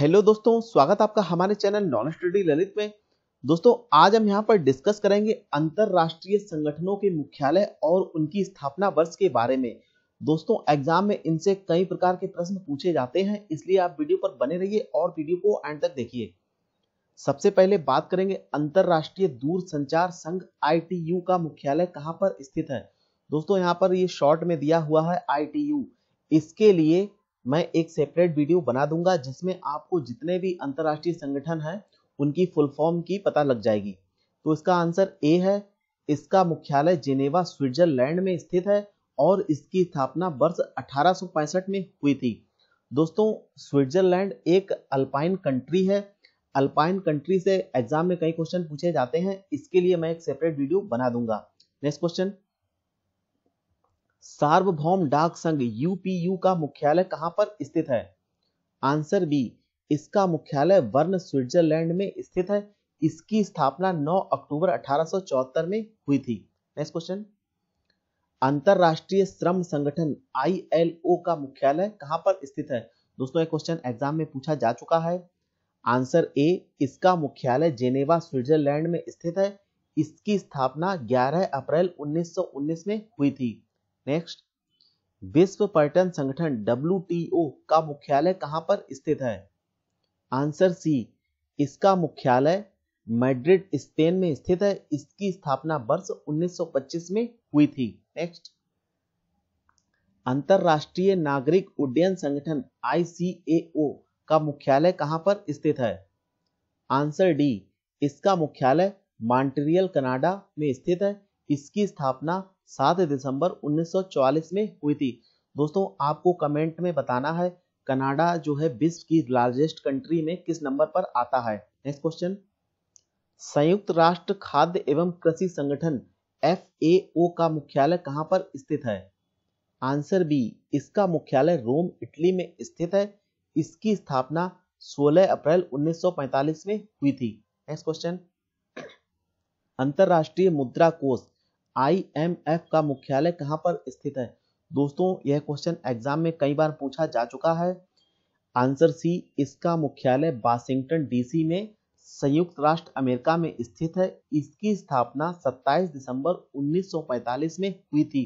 hello दोस्तों स्वागत आपका हमारे चैनल नॉन स्टडी ललित में दोस्तों आज हम यहाँ पर डिस्कस करेंगे अंतरराष्ट्रीय संगठनों के मुख्यालय और उनकी स्थापना वर्ष के बारे में दोस्तों एग्जाम में इनसे कई प्रकार के प्रश्न पूछे जाते हैं इसलिए आप वीडियो पर बने रहिए और वीडियो को एंड तक देखिए सबसे पहले बात करेंगे अंतरराष्ट्रीय दूर संचार संघ आई का मुख्यालय कहाँ पर स्थित है दोस्तों यहाँ पर ये शॉर्ट में दिया हुआ है आई इसके लिए मैं एक सेपरेट वीडियो बना दूंगा जिसमें आपको जितने भी अंतरराष्ट्रीय संगठन हैं उनकी फुल फॉर्म की पता लग जाएगी तो इसका आंसर ए है इसका मुख्यालय जिनेवा स्विट्जरलैंड में स्थित है और इसकी स्थापना वर्ष 1865 में हुई थी दोस्तों स्विट्जरलैंड एक अल्पाइन कंट्री है अल्पाइन कंट्री से एग्जाम में कई क्वेश्चन पूछे जाते हैं इसके लिए मैं एक सेपरेट वीडियो बना दूंगा नेक्स्ट क्वेश्चन सार्वभौम डाक संघ यूपीयू का मुख्यालय कहां पर स्थित है आंसर बी इसका मुख्यालय वर्न स्विट्जरलैंड में स्थित है इसकी स्थापना 9 अक्टूबर 1874 में हुई थी नेक्स्ट क्वेश्चन अंतरराष्ट्रीय श्रम संगठन आईएलओ का मुख्यालय कहां पर स्थित है दोस्तों ये क्वेश्चन एग्जाम में पूछा जा चुका है आंसर ए इसका मुख्यालय जेनेवा स्विट्जरलैंड में स्थित है इसकी स्थापना 11 अप्रैल 1919 में हुई थी नेक्स्ट विश्व पर्यटन संगठन डब्ल्यू का मुख्यालय कहां पर स्थित है आंसर सी इसका मुख्यालय मैड्रिड स्पेन में स्थित है इसकी स्थापना वर्ष 1925 में हुई थी नेक्स्ट अंतरराष्ट्रीय नागरिक उड्डयन संगठन आईसीएओ का मुख्यालय कहां पर स्थित है आंसर डी इसका मुख्यालय मॉन्ट्रियल कनाडा में स्थित है इसकी स्थापना सात दिसंबर 1944 में हुई थी दोस्तों आपको कमेंट में बताना है कनाडा जो है विश्व की लार्जेस्ट कंट्री में किस नंबर पर आता है नेक्स्ट क्वेश्चन संयुक्त राष्ट्र खाद्य एवं कृषि संगठन एफ का मुख्यालय कहां पर स्थित है आंसर बी इसका मुख्यालय रोम इटली में स्थित है इसकी स्थापना 16 अप्रैल 1945 में हुई थी नेक्स्ट क्वेश्चन अंतर्राष्ट्रीय मुद्रा कोष आईएमएफ का मुख्यालय कहां पर स्थित है दोस्तों यह क्वेश्चन एग्जाम में कई बार पूछा जा चुका है आंसर सी इसका मुख्यालय वाशिंगटन डीसी में संयुक्त राष्ट्र अमेरिका में स्थित है इसकी स्थापना 27 दिसंबर 1945 में हुई थी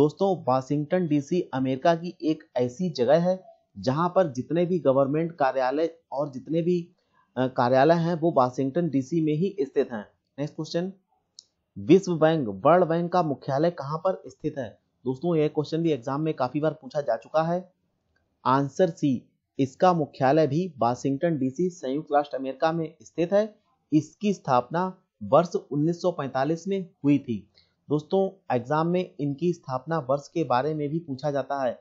दोस्तों वाशिंगटन डीसी अमेरिका की एक ऐसी जगह है जहां पर जितने भी गवर्नमेंट कार्यालय और जितने भी कार्यालय हैं वो वाशिंगटन डीसी में ही स्थित हैं नेक्स्ट क्वेश्चन विश्व बैंक वर्ल्ड बैंक का मुख्यालय कहां पर स्थित है दोस्तों यह क्वेश्चन भी एग्जाम में काफी बार पूछा जा चुका है आंसर सी इसका मुख्यालय भी वाशिंगटन डीसी संयुक्त राष्ट्र अमेरिका में स्थित है इसकी स्थापना वर्ष 1945 में हुई थी दोस्तों एग्जाम में इनकी स्थापना वर्ष के बारे में भी पूछा जाता है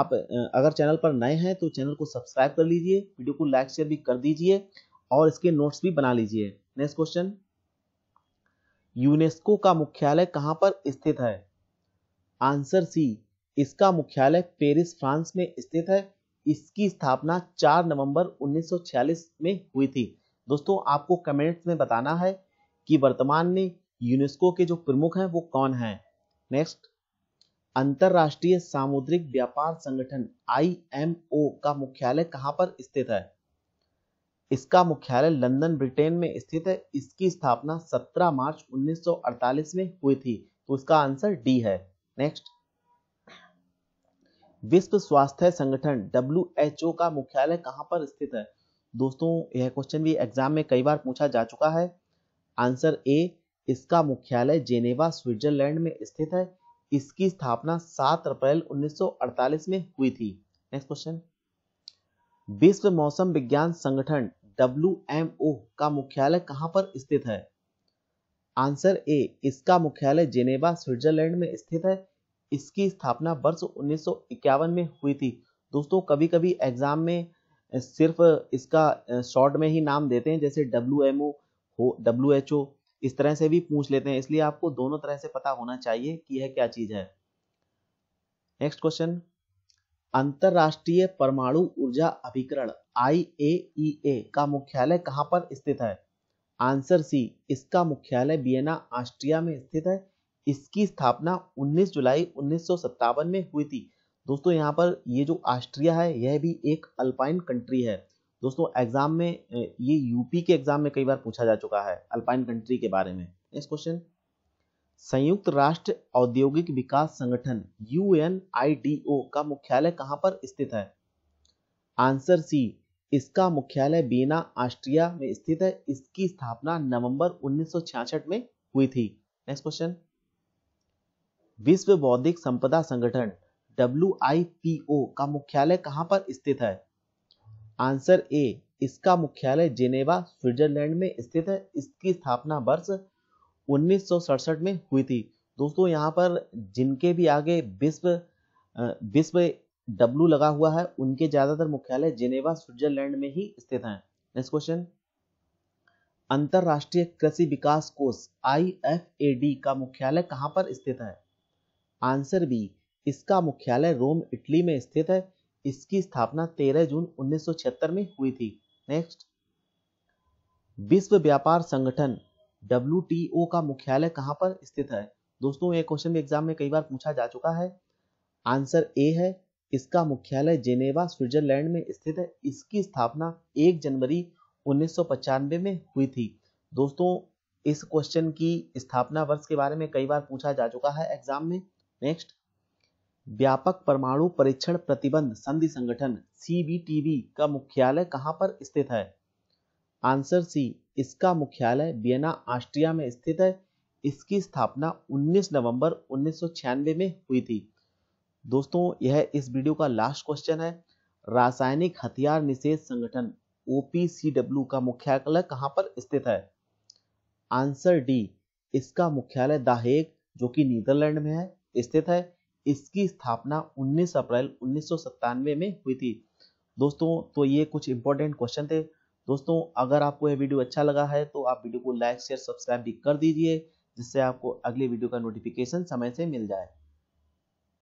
आप अगर चैनल पर नए हैं तो चैनल को सब्सक्राइब कर लीजिए वीडियो को लाइक शेयर भी कर दीजिए और इसके नोट्स भी बना लीजिए नेक्स्ट क्वेश्चन यूनेस्को का मुख्यालय कहां पर स्थित है आंसर सी इसका मुख्यालय पेरिस फ्रांस में स्थित है इसकी स्थापना 4 नवंबर 1946 में हुई थी दोस्तों आपको कमेंट्स में बताना है कि वर्तमान में यूनेस्को के जो प्रमुख हैं वो कौन हैं नेक्स्ट अंतर्राष्ट्रीय सामुद्रिक व्यापार संगठन आई का मुख्यालय कहां पर स्थित है इसका मुख्यालय लंदन ब्रिटेन में स्थित है इसकी स्थापना 17 मार्च 1948 में हुई थी तो इसका आंसर डी है नेक्स्ट विश्व स्वास्थ्य संगठन डब्ल्यू का मुख्यालय कहां पर स्थित है दोस्तों यह क्वेश्चन भी एग्जाम में कई बार पूछा जा चुका है आंसर ए इसका मुख्यालय जेनेवा स्विट्जरलैंड में स्थित है इसकी स्थापना 7 अप्रैल 1948 में हुई थी नेक्स्ट क्वेश्चन विश्व मौसम विज्ञान संगठन डब्ल्यू एम ओ का मुख्यालय कहां पर स्थित है आंसर ए इसका मुख्यालय जेनेवा स्विट्जरलैंड में स्थित है इसकी स्थापना वर्ष उन्नीस में हुई थी दोस्तों कभी कभी एग्जाम में सिर्फ इसका शॉर्ट में ही नाम देते हैं जैसे डब्ल्यू एम ओ हो डब्ल्यू एच ओ इस तरह से भी पूछ लेते हैं इसलिए आपको दोनों तरह से पता होना चाहिए कि यह क्या चीज है नेक्स्ट क्वेश्चन अंतरराष्ट्रीय परमाणु ऊर्जा अभिकरण आईएईए का मुख्यालय कहां पर स्थित है आंसर सी इसका मुख्यालय बियना ऑस्ट्रिया में स्थित है इसकी स्थापना 19 जुलाई उन्नीस में हुई थी दोस्तों यहां पर ये जो ऑस्ट्रिया है यह भी एक अल्पाइन कंट्री है दोस्तों एग्जाम में ये यूपी के एग्जाम में कई बार पूछा जा चुका है अल्पाइन कंट्री के बारे में नेक्स्ट क्वेश्चन संयुक्त राष्ट्र औद्योगिक विकास संगठन यू का मुख्यालय कहां पर स्थित है आंसर सी इसका मुख्यालय बीना ऑस्ट्रिया में स्थित है इसकी स्थापना नवंबर 1966 में हुई थी नेक्स्ट क्वेश्चन विश्व बौद्धिक संपदा संगठन डब्ल्यू का मुख्यालय कहां पर स्थित है आंसर ए इसका मुख्यालय जेनेवा स्विट्जरलैंड में स्थित है इसकी स्थापना वर्ष उन्नीस में हुई थी दोस्तों यहां पर जिनके भी आगे विश्व विश्व डब्लू लगा हुआ है उनके ज्यादातर मुख्यालय जेनेवा स्विट्जरलैंड में ही स्थित हैं नेक्स्ट क्वेश्चन अंतरराष्ट्रीय कृषि विकास कोष आई का मुख्यालय कहां पर स्थित है आंसर बी इसका मुख्यालय रोम इटली में स्थित है इसकी स्थापना 13 जून 1976 में हुई थी नेक्स्ट विश्व व्यापार संगठन डब्ल्यू का मुख्यालय कहां पर स्थित है दोस्तों ये क्वेश्चन भी एग्जाम में कई बार पूछा जा चुका है आंसर ए है इसका मुख्यालय जेनेवा स्विट्जरलैंड में स्थित है इसकी स्थापना 1 जनवरी उन्नीस में हुई थी दोस्तों इस क्वेश्चन की स्थापना वर्ष के बारे में कई बार पूछा जा चुका है एग्जाम में नेक्स्ट व्यापक परमाणु परीक्षण प्रतिबंध संधि संगठन सीबीटीबी का मुख्यालय कहां पर स्थित है आंसर सी इसका मुख्यालय बियना ऑस्ट्रिया में स्थित है इसकी स्थापना 19 नवंबर 1996 में हुई थी दोस्तों यह इस वीडियो का लास्ट क्वेश्चन है रासायनिक हथियार निषेध संगठन ओपीसीडब्ल्यू का मुख्यालय कहां पर स्थित है आंसर डी इसका मुख्यालय दाहेग जो कि नीदरलैंड में है स्थित है इसकी स्थापना 19 अप्रैल उन्नीस में हुई थी दोस्तों तो ये कुछ इंपॉर्टेंट क्वेश्चन थे दोस्तों अगर आपको यह वीडियो अच्छा लगा है तो आप वीडियो को लाइक शेयर सब्सक्राइब भी कर दीजिए जिससे आपको अगले वीडियो का नोटिफिकेशन समय से मिल जाए